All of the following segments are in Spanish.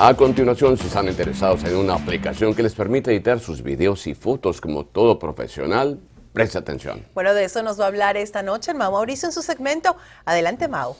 A continuación, si están interesados en una aplicación que les permite editar sus videos y fotos como todo profesional, presta atención. Bueno, de eso nos va a hablar esta noche el Mau Mauricio en su segmento. Adelante, Mau.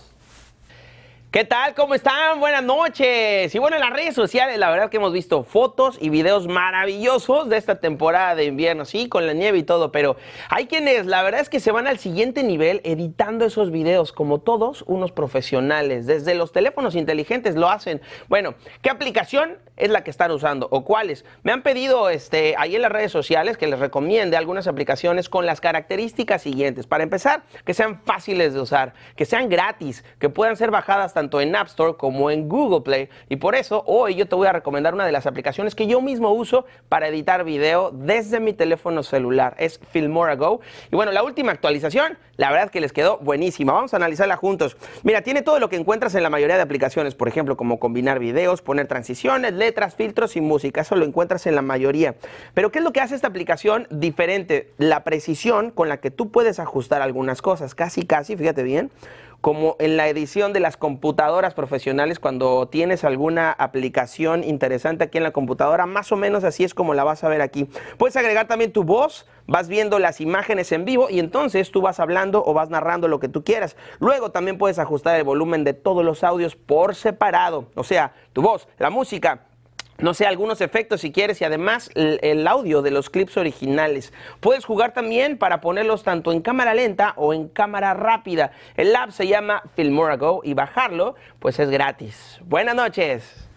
¿Qué tal? ¿Cómo están? Buenas noches. Y bueno, en las redes sociales, la verdad que hemos visto fotos y videos maravillosos de esta temporada de invierno, sí, con la nieve y todo, pero hay quienes, la verdad es que se van al siguiente nivel editando esos videos, como todos unos profesionales. Desde los teléfonos inteligentes lo hacen. Bueno, ¿qué aplicación es la que están usando o cuáles? Me han pedido este, ahí en las redes sociales que les recomiende algunas aplicaciones con las características siguientes. Para empezar, que sean fáciles de usar, que sean gratis, que puedan ser bajadas tanto en App Store como en Google Play. Y por eso hoy yo te voy a recomendar una de las aplicaciones que yo mismo uso para editar video desde mi teléfono celular. Es Filmora Go. Y bueno, la última actualización, la verdad que les quedó buenísima. Vamos a analizarla juntos. Mira, tiene todo lo que encuentras en la mayoría de aplicaciones, por ejemplo, como combinar videos, poner transiciones, letras, filtros y música. Eso lo encuentras en la mayoría. Pero ¿qué es lo que hace esta aplicación diferente? La precisión con la que tú puedes ajustar algunas cosas. Casi, casi, fíjate bien como en la edición de las computadoras profesionales, cuando tienes alguna aplicación interesante aquí en la computadora, más o menos así es como la vas a ver aquí. Puedes agregar también tu voz, vas viendo las imágenes en vivo y entonces tú vas hablando o vas narrando lo que tú quieras. Luego también puedes ajustar el volumen de todos los audios por separado, o sea, tu voz, la música, no sé, algunos efectos si quieres y además el, audio de los clips originales. Puedes jugar también para ponerlos tanto en cámara lenta o en cámara rápida. El app se llama FilmoraGo y bajarlo pues es gratis. Buenas noches.